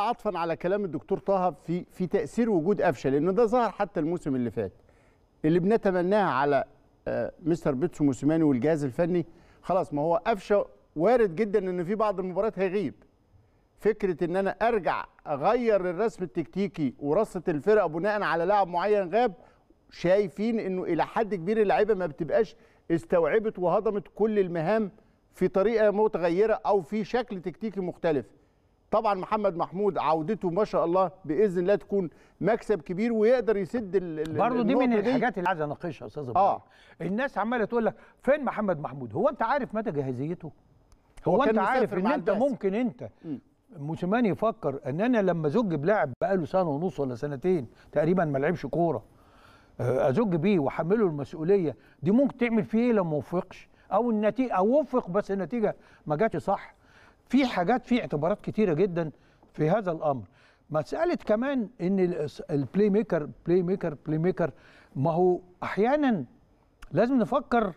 الحقيقه عطفا على كلام الدكتور طه في في تاثير وجود قفشه لان ده ظهر حتى الموسم اللي فات اللي بنتمناها على آه، مستر بيتسو موسيماني والجهاز الفني خلاص ما هو قفشه وارد جدا ان في بعض المباريات هيغيب فكره ان انا ارجع اغير الرسم التكتيكي ورصه الفرقه بناء على لاعب معين غاب شايفين انه الى حد كبير اللعيبه ما بتبقاش استوعبت وهضمت كل المهام في طريقه متغيره او في شكل تكتيكي مختلف طبعا محمد محمود عودته ما شاء الله باذن الله تكون مكسب كبير ويقدر يسد ال برضه دي من الحاجات اللي عايز اناقشها يا استاذ اه الناس عماله تقول لك فين محمد محمود هو انت عارف مدى جاهزيته هو, هو انت عارف ان انت ممكن انت موسيماني يفكر ان انا لما زج بلاعب بقاله سنه ونص ولا سنتين تقريبا ما لعبش كوره آه، ازج بيه واحمله المسؤوليه دي ممكن تعمل فيه ايه لما وفقش او النتيجه او وفق بس النتيجه ما جاتش صح في حاجات في اعتبارات كتيره جدا في هذا الامر مساله كمان ان البلاي ميكر بلاي ميكر بلاي ميكر ما هو احيانا لازم نفكر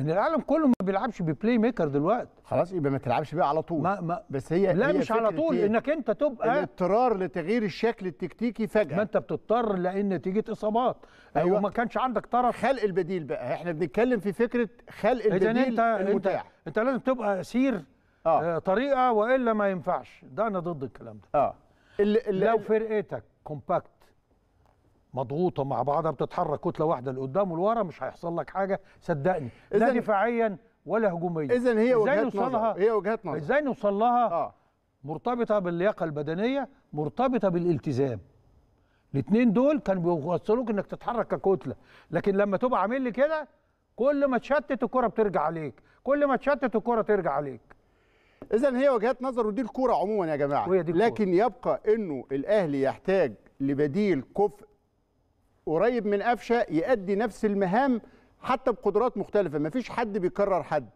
ان العالم كله ما بيلعبش ببلاي ميكر دلوقتي خلاص يبقى ما تلعبش بيه على طول ما ما بس هي لا هي مش على طول إيه؟ انك انت تبقى الاضطرار لتغيير الشكل التكتيكي فجاه ما انت بتضطر لان نتيجه اصابات أيوة. وما كانش عندك طرف خلق البديل بقى احنا بنتكلم في فكره خلق البديل انت المتاح انت, انت لازم تبقى اسير آه. آه. طريقه والا ما ينفعش ده انا ضد الكلام ده اه اللي اللي لو فرقتك كومباكت مضغوطه مع بعضها بتتحرك كتله واحده لقدام ولورا مش هيحصل لك حاجه صدقني لا دفاعيا ولا هجوميا اذا هي وجهات نظر هي وجهات نظر ازاي نوصل لها آه. مرتبطه باللياقه البدنيه مرتبطه بالالتزام الاثنين دول كانوا بيوصلوك انك تتحرك ككتله لكن لما تبقى عامل لي كده كل ما تشتت الكره بترجع عليك كل ما تشتت الكره ترجع عليك اذا هي وجهات نظر ودي الكوره عموما يا جماعه دي لكن يبقى انه الاهلي يحتاج لبديل كفء قريب من قفشه يؤدي نفس المهام حتى بقدرات مختلفه مفيش حد بيكرر حد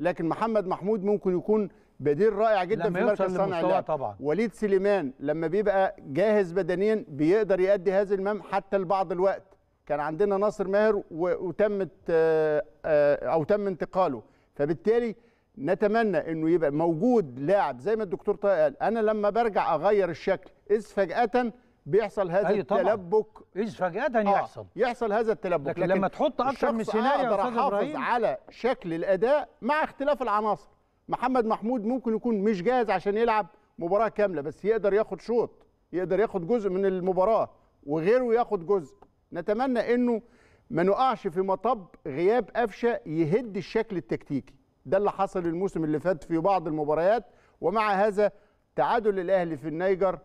لكن محمد محمود ممكن يكون بديل رائع جدا في مركز صانع اللعب طبعا وليد سليمان لما بيبقى جاهز بدنيا بيقدر يؤدي هذا المهام حتى لبعض الوقت كان عندنا ناصر ماهر وتمت آه، آه، او تم انتقاله فبالتالي نتمنى انه يبقى موجود لاعب زي ما الدكتور طه قال انا لما برجع اغير الشكل اذ فجاه بيحصل هذا أي أيوة طبعًا. التلبك اذ فجاه آه يحصل يحصل هذا التلبك لكن, لكن لما تحط اكتر من سيناريو اقدر احافظ على شكل الاداء مع اختلاف العناصر محمد محمود ممكن يكون مش جاهز عشان يلعب مباراه كامله بس يقدر ياخد شوط يقدر ياخد جزء من المباراه وغيره ياخد جزء نتمنى انه ما نقعش في مطب غياب قفشه يهد الشكل التكتيكي ده اللي حصل الموسم اللي فات في بعض المباريات ومع هذا تعادل الاهلي في النيجر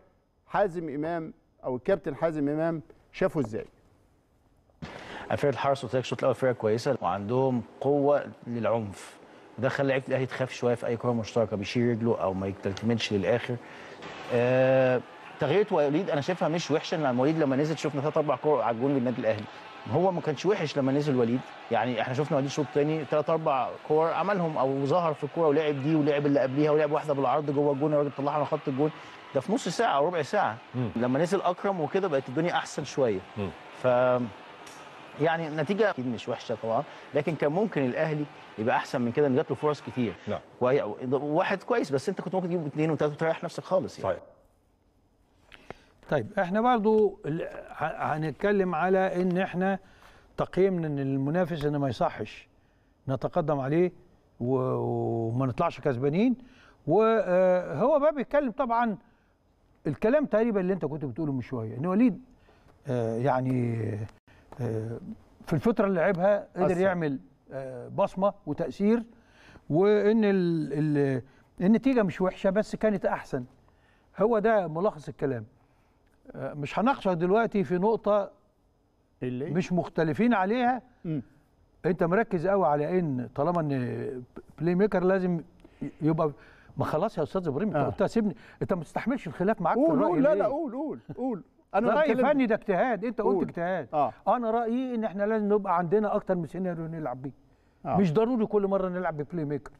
حازم امام او الكابتن حازم امام شافه ازاي فرقه الحرس قلت لك الشوط الاول فرقه كويسه وعندهم قوه للعنف ده خلى لعيبه الاهلي تخاف شويه في اي كره مشتركه بيشيل رجله او ما يتلتمنش للاخر آه تغيرت وليد انا شايفها مش وحشه ان وليد لما نزل شفنا ثلاث اربع كور على الجون للنادي الاهلي هو ما كانش وحش لما نزل وليد يعني احنا شفنا وليد شوط تاني ثلاث اربع كور عملهم او ظهر في الكوره ولعب دي ولعب اللي قبليها ولعب واحده بالعرض جوه الجون الراجل طلعها من خط الجون ده في نص ساعه او ربع ساعه مم. لما نزل اكرم وكده بقت الدنيا احسن شويه مم. ف يعني النتيجه اكيد مش وحشه طبعا لكن كان ممكن الاهلي يبقى احسن من كده ان جات له فرص كتير نعم واحد كويس بس انت كنت ممكن تجيب اثنين وثلاثه وتريح نفسك خالص يعني. صحيح. طيب احنا برضو هنتكلم على ان احنا تقييمنا ان المنافس ان ما يصحش نتقدم عليه وما نطلعش كسبانين وهو آه، بقى بيتكلم طبعا الكلام تقريبا اللي انت كنت بتقوله من شويه ان وليد آه، يعني آه، في الفتره اللي لعبها قدر يعمل بصمه وتاثير وان النتيجه مش وحشه بس كانت احسن هو ده ملخص الكلام آه، مش هناقشك دلوقتي في نقطه اللي مش مختلفين عليها م. انت مركز قوي على ان طالما ان بلاي ميكر لازم يبقى ما خلاص يا استاذ ابراهيم انت آه. قلتها سيبني انت ما تستحملش الخلاف معاك قول في الراي قول لا لا قول قول قول انا رايي فني ده اجتهاد انت قلت اجتهاد آه. انا رايي ان احنا لازم نبقى عندنا اكتر من سيناريو نلعب بيه آه. مش ضروري كل مره نلعب ببلاي ميكر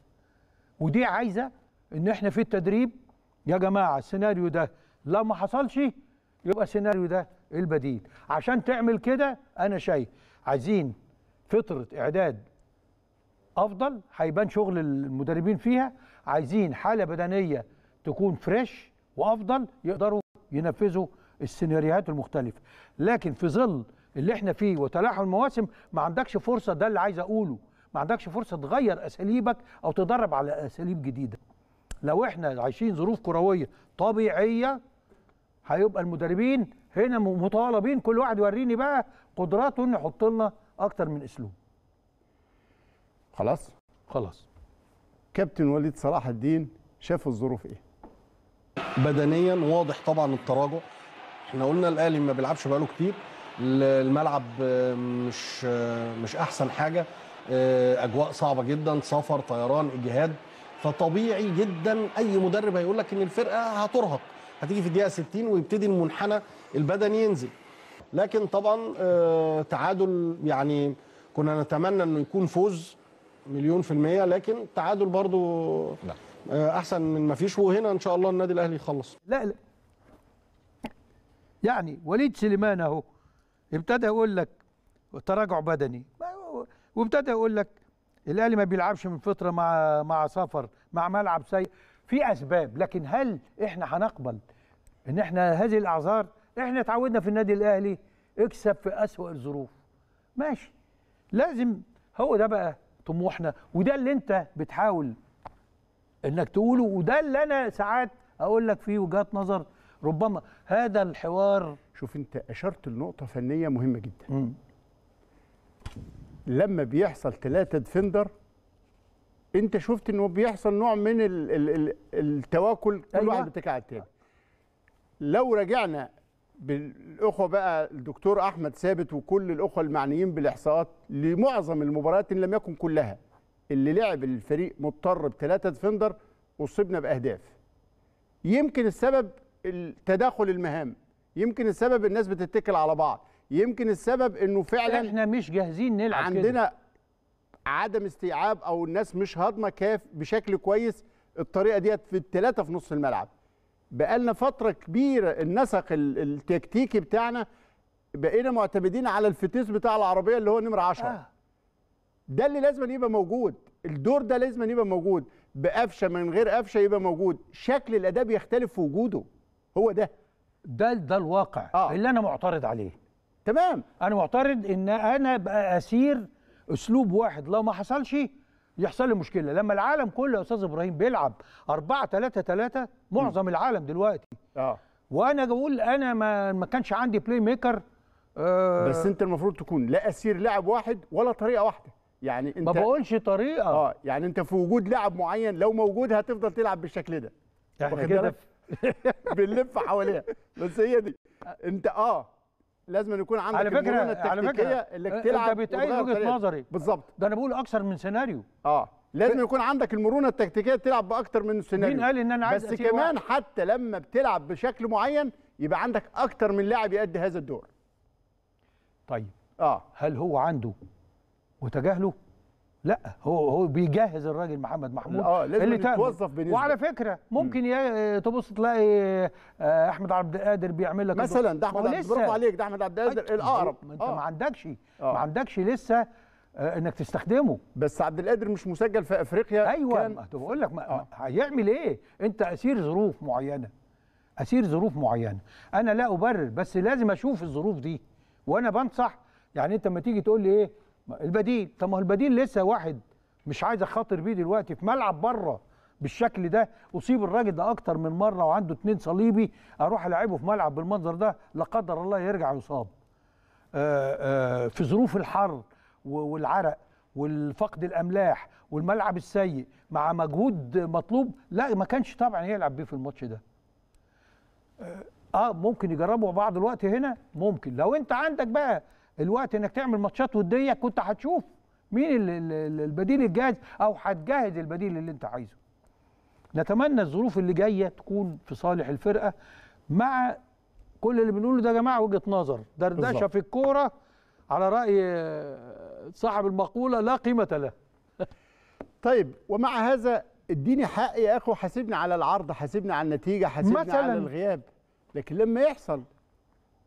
ودي عايزه ان احنا في التدريب يا جماعه السيناريو ده لو ما حصلش يبقى السيناريو ده البديل عشان تعمل كده انا شايف عايزين فتره اعداد افضل هيبان شغل المدربين فيها عايزين حاله بدنيه تكون فريش وافضل يقدروا ينفذوا السيناريوهات المختلفه لكن في ظل اللي احنا فيه وتلاحم المواسم ما عندكش فرصه ده اللي عايز اقوله ما عندكش فرصه تغير اساليبك او تدرب على اساليب جديده لو احنا عايشين ظروف كرويه طبيعيه هيبقى المدربين هنا مطالبين كل واحد يوريني بقى قدراته انه يحط لنا اكتر من اسلوب خلاص خلاص كابتن وليد صلاح الدين شاف الظروف ايه بدنيا واضح طبعا التراجع احنا قلنا الاهلي ما بيلعبش بقاله كتير الملعب آه، مش آه، مش احسن حاجه آه، اجواء صعبه جدا سفر طيران اجهاد فطبيعي جدا اي مدرب هيقول لك ان الفرقه هترهق هتيجي في الدقيقه 60 ويبتدي المنحنى البدني ينزل لكن طبعا آه، تعادل يعني كنا نتمنى انه يكون فوز مليون في المية لكن تعادل برضو آه، أحسن من ما فيش وهنا إن شاء الله النادي الأهلي يخلص لا لا يعني وليد سليمان أهو ابتدى يقول لك تراجع بدني وابتدى يقول لك الأهلي ما بيلعبش من فترة مع مع سفر مع ملعب سيء في اسباب لكن هل احنا هنقبل ان احنا هذه الاعذار احنا اتعودنا في النادي الاهلي اكسب في اسوأ الظروف ماشي لازم هو ده بقى طموحنا وده اللي انت بتحاول انك تقوله وده اللي انا ساعات اقول لك فيه وجهات نظر ربما هذا الحوار شوف انت اشرت لنقطه فنيه مهمه جدا م. لما بيحصل ثلاثه ديفندر انت شفت انه بيحصل نوع من الـ الـ الـ التواكل كل أيوة. واحد بيتكل على التاني لو رجعنا بالاخوه بقى الدكتور احمد ثابت وكل الاخوه المعنيين بالاحصاءات لمعظم المباريات ان لم يكن كلها اللي لعب الفريق مضطر بثلاثه ديفندر اصيبنا باهداف يمكن السبب تداخل المهام يمكن السبب الناس بتتكل على بعض يمكن السبب انه فعلا احنا مش جاهزين نلعب عندنا كده. عدم استيعاب او الناس مش هاضمه كاف بشكل كويس الطريقه ديت في الثلاثه في نص الملعب بقالنا فتره كبيره النسق التكتيكي بتاعنا بقينا معتمدين على الفتيس بتاع العربيه اللي هو نمره 10 آه. ده اللي لازم يبقى موجود الدور ده لازم يبقى موجود بقفشه من غير قفشه يبقى موجود شكل الاداء بيختلف في وجوده هو ده ده ده الواقع آه. اللي انا معترض عليه تمام انا معترض ان انا ابقى اسير اسلوب واحد لو ما حصلش يحصل لي مشكله لما العالم كله يا استاذ ابراهيم بيلعب 4 3 3 معظم م. العالم دلوقتي اه وانا بقول انا ما ما كانش عندي بلاي ميكر آه بس انت المفروض تكون لا اسير لاعب واحد ولا طريقه واحده يعني انت ما بقولش طريقه اه يعني انت في وجود لاعب معين لو موجود هتفضل تلعب بالشكل ده احنا كده بنلف حواليها بس هي دي انت اه لازم يكون عندك على فكره على فكره اللي بتلعب انت بتأيد وجهه نظري بالظبط ده انا بقول اكثر من سيناريو اه لازم يكون عندك المرونه التكتيكيه تلعب باكثر من سيناريو مين قال ان انا عايز بس كمان واحد. حتى لما بتلعب بشكل معين يبقى عندك اكثر من لاعب يؤدي هذا الدور طيب اه هل هو عنده وتجاهله لا هو هو بيجهز الراجل محمد محمود اه لازم اللي يتوظف بنسبه وعلى فكره ممكن آه، تبص تلاقي آه، احمد عبد القادر بيعمل لك مثلا ده احمد برافو عليك ده احمد عبد القادر الاقرب أيوه، انت آه. ما عندكش آه. ما عندكش لسه آه، انك تستخدمه بس عبد القادر مش مسجل في افريقيا ايوه كان... بقول لك آه. هيعمل ايه انت اسير ظروف معينه اسير ظروف معينه انا لا ابرر بس لازم اشوف الظروف دي وانا بنصح يعني انت لما تيجي تقول لي ايه البديل طب ما هو البديل لسه واحد مش عايز اخاطر بيه دلوقتي في ملعب بره بالشكل ده اصيب الراجل ده اكتر من مره وعنده اتنين صليبي اروح العبه في ملعب بالمنظر ده لا قدر الله يرجع يصاب آه، آه، في ظروف الحر والعرق والفقد الاملاح والملعب السيء مع مجهود مطلوب لا ما كانش طبعا يلعب بيه في الماتش ده اه, آه، ممكن يجربوا بعض الوقت هنا ممكن لو انت عندك بقى الوقت انك تعمل ماتشات وديه كنت هتشوف مين البديل الجاهز او هتجهز البديل اللي انت عايزه نتمنى الظروف اللي جايه تكون في صالح الفرقه مع كل اللي بنقوله ده يا جماعه وجهه نظر دردشه في الكوره على راي صاحب المقوله لا قيمه له طيب ومع هذا اديني حقي يا اخو حاسبني على العرض حاسبني على النتيجه حاسبني على الغياب لكن لما يحصل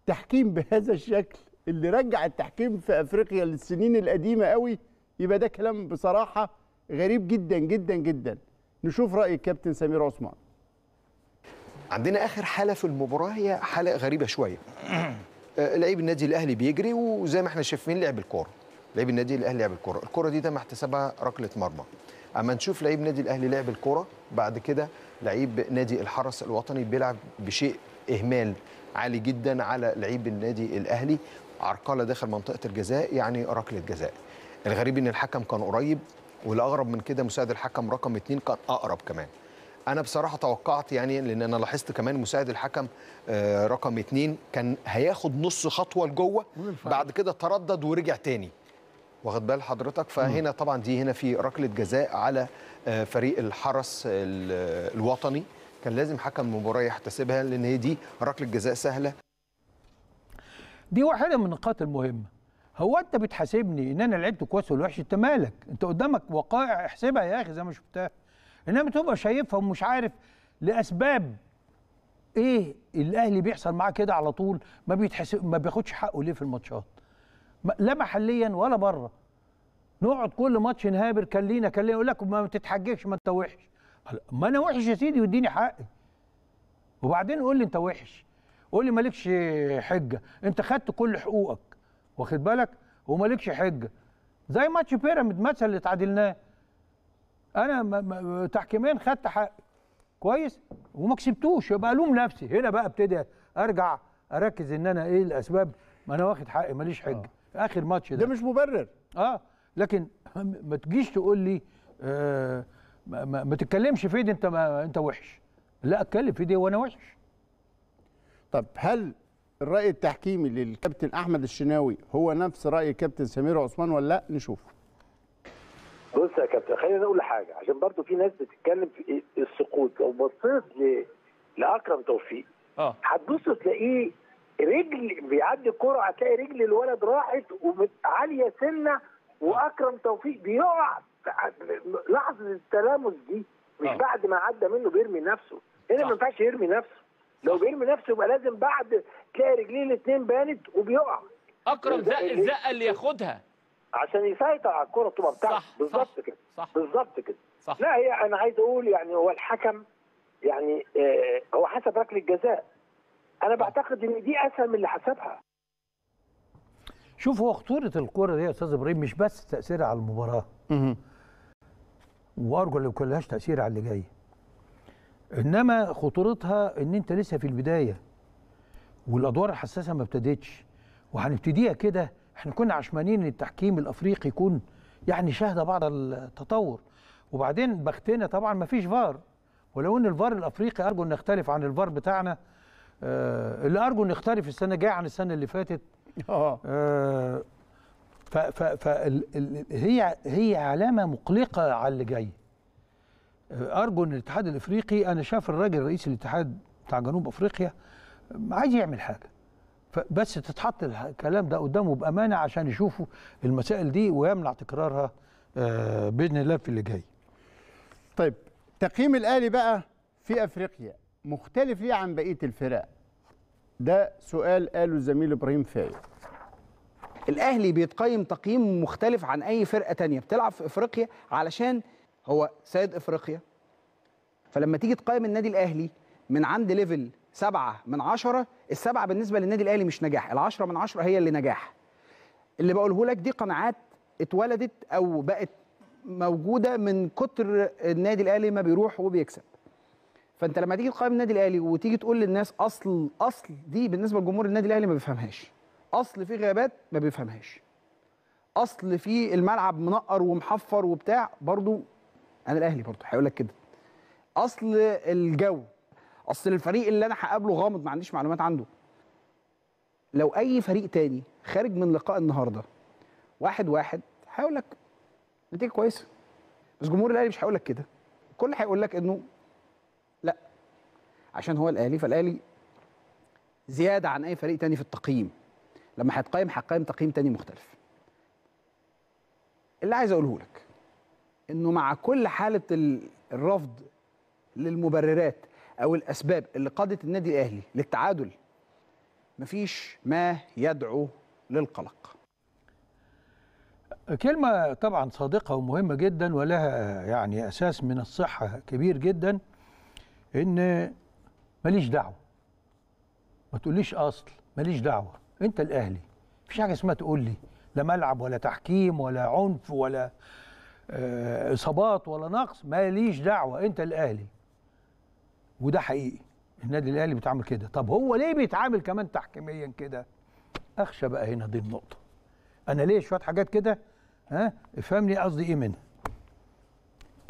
تحكيم بهذا الشكل اللي رجع التحكيم في افريقيا للسنين القديمه قوي يبقى ده كلام بصراحه غريب جدا جدا جدا نشوف راي الكابتن سمير عثمان عندنا اخر حاله في المباراه هي حاله غريبه شويه آه، لعيب النادي الاهلي بيجري وزي ما احنا شايفين لعب الكوره لعيب النادي الاهلي لعب الكوره الكوره دي تم احتسابها ركله مرمى اما نشوف لعيب نادي الاهلي لعب الكوره بعد كده لعيب نادي الحرس الوطني بيلعب بشيء اهمال عالي جدا على لعيب النادي الاهلي عرقله داخل منطقه الجزاء يعني ركله جزاء الغريب ان الحكم كان قريب والاغرب من كده مساعد الحكم رقم اثنين كان اقرب كمان انا بصراحه توقعت يعني لان انا لاحظت كمان مساعد الحكم آه، رقم اثنين كان هياخد نص خطوه لجوه بعد كده تردد ورجع تاني واخد بال حضرتك فهنا طبعا دي هنا في ركله جزاء على آه، فريق الحرس الوطني كان لازم حكم المباراه يحتسبها لان هي دي ركله جزاء سهله دي واحده من النقاط المهمه هو انت بتحاسبني ان انا لعبت كويس ولا وحش انت مالك انت قدامك وقائع احسبها يا اخي زي ما شفتها انما تبقى شايفها ومش عارف لاسباب ايه الاهلي بيحصل معاه كده على طول ما بيتحسب ما بياخدش حقه ليه في الماتشات لا محليا ولا بره نقعد كل ماتش نهابر كلينا كلينا يقول لك ما تتحججش ما انت وحش ما انا وحش يا سيدي واديني حقي وبعدين قول لي انت وحش قول لي مالكش حجه انت خدت كل حقوقك واخد بالك ومالكش حجه زي ماتش بيراميد مثلا اللي اتعادلناه انا تحكيمين تحكيميا خدت حقي كويس وما كسبتوش يبقى الوم نفسي هنا بقى ابتدي ارجع اركز ان انا ايه الاسباب ما انا واخد حقي ماليش آه. حجه آه. اخر ماتش ده ده مش مبرر اه لكن ما تجيش تقول لي آه ما, ما, ما تتكلمش في دي انت ما انت وحش لا اتكلم في دي وانا وحش طب هل الراي التحكيمي للكابتن احمد الشناوي هو نفس راي الكابتن سمير عثمان ولا لا نشوف بص يا كابتن خلينا نقول حاجه عشان برضو في ناس بتتكلم في إيه، السقوط لو بصيت ل... لاكرم توفيق اه هتبص تلاقيه رجل بيعدي الكرة هتلاقي رجل الولد راحت وعاليه سنه واكرم توفيق بيقع لحظه التلامس دي مش أوه. بعد ما عدى منه بيرمي نفسه هنا ما ينفعش يرمي نفسه لو بيرمي نفسه يبقى لازم بعد تلاقي رجليه الاثنين بانت وبيقع اكرم زق إيه؟ الزقه اللي ياخدها عشان يسيطر على الكره بتبقى بتاعته بالظبط كده صح بالظبط كده صح لا هي انا عايز اقول يعني هو الحكم يعني آه هو حسب ركله الجزاء انا بعتقد ان دي اسهل من اللي حسبها شوف هو خطوره الكره دي يا استاذ ابراهيم مش بس تاثيرها على المباراه وارجو لو كلهاش تاثير على اللي جاي انما خطورتها ان انت لسه في البدايه والادوار الحساسه ما ابتدتش وهنبتديها كده احنا كنا عشمانين ان التحكيم الافريقي يكون يعني شهد بعض التطور وبعدين بختنا طبعا ما فيش فار ولو ان الفار الافريقي ارجو ان يختلف عن الفار بتاعنا آه اللي ارجو ان يختلف السنه الجايه عن السنه اللي فاتت اه, آه، ف ف ف هي هي علامه مقلقه على اللي جاي ارجو ان الاتحاد الافريقي انا شاف الراجل رئيس الاتحاد بتاع جنوب افريقيا عايز يعمل حاجه بس تتحط الكلام ده قدامه بامانه عشان يشوفوا المسائل دي ويمنع تكرارها آه، باذن الله في اللي جاي. طيب تقييم الاهلي بقى في افريقيا مختلف ليه عن بقيه الفرق؟ ده سؤال قاله الزميل ابراهيم فايق. الاهلي بيتقيم تقييم مختلف عن اي فرقه تانية بتلعب في افريقيا علشان هو سيد افريقيا فلما تيجي تقيم النادي الاهلي من عند ليفل سبعة من عشرة السبعة بالنسبة للنادي الأهلي مش نجاح العشرة من عشرة هي اللي نجاح اللي بقوله لك دي قناعات اتولدت أو بقت موجودة من كتر النادي الأهلي ما بيروح وبيكسب فأنت لما تيجي تقيم النادي الأهلي وتيجي تقول للناس أصل أصل دي بالنسبة لجمهور النادي الأهلي ما بيفهمهاش أصل في غيابات ما بيفهمهاش أصل في الملعب منقر ومحفر وبتاع برضو انا الاهلي برضه هيقول لك كده اصل الجو اصل الفريق اللي انا هقابله غامض ما عنديش معلومات عنده لو اي فريق تاني خارج من لقاء النهارده واحد واحد هيقول لك نتيجه كويسه بس جمهور الاهلي مش هيقول لك كده الكل هيقول لك انه لا عشان هو الاهلي فالاهلي زياده عن اي فريق تاني في التقييم لما هيتقيم هيتقيم تقييم تاني مختلف اللي عايز اقوله لك انه مع كل حاله الرفض للمبررات او الاسباب اللي قادت النادي الاهلي للتعادل مفيش ما يدعو للقلق كلمة طبعا صادقة ومهمة جدا ولها يعني أساس من الصحة كبير جدا إن ماليش دعوة ما تقوليش أصل ماليش دعوة أنت الأهلي مفيش حاجة اسمها تقول لي لا ملعب ولا تحكيم ولا عنف ولا اصابات آه، ولا نقص ماليش دعوه انت الاهلي وده حقيقي النادي الاهلي بيتعامل كده طب هو ليه بيتعامل كمان تحكيميا كده اخشى بقى هنا دي النقطه انا ليه شويه حاجات كده ها افهمني قصدي ايه منها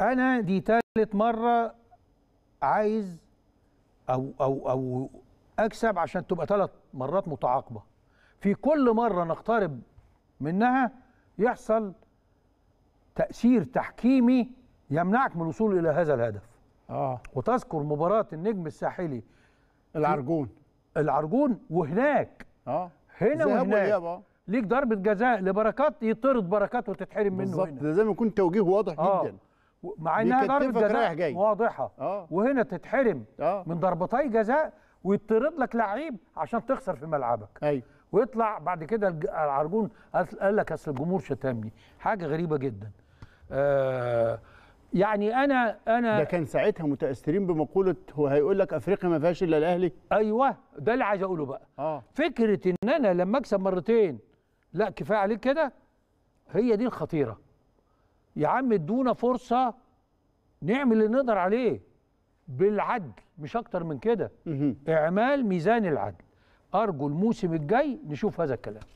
انا دي تالت مره عايز او او او اكسب عشان تبقى ثلاث مرات متعاقبه في كل مره نقترب منها يحصل تأثير تحكيمي يمنعك من الوصول إلى هذا الهدف آه. وتذكر مباراة النجم الساحلي العرجون العرجون وهناك آه. هنا وهناك آه. ليك ضربة جزاء لبركات يطرد بركات وتتحرم منه بالظبط ده زي ما يكون توجيه واضح آه. جدا مع انها ضربة جزاء واضحة آه. وهنا تتحرم آه. من ضربتي جزاء ويطرد لك لعيب عشان تخسر في ملعبك ايوه ويطلع بعد كده العرجون قال لك اصل الجمهور شتمني حاجه غريبه جدا آه يعني انا انا ده كان ساعتها متاثرين بمقوله هو هيقول لك افريقيا ما فيهاش الا الاهلي ايوه ده اللي عايز اقوله بقى آه. فكره ان انا لما اكسب مرتين لا كفايه عليك كده هي دي الخطيره يا عم ادونا فرصه نعمل اللي نقدر عليه بالعدل مش اكتر من كده اعمال ميزان العدل أرجو الموسم الجاي نشوف هذا الكلام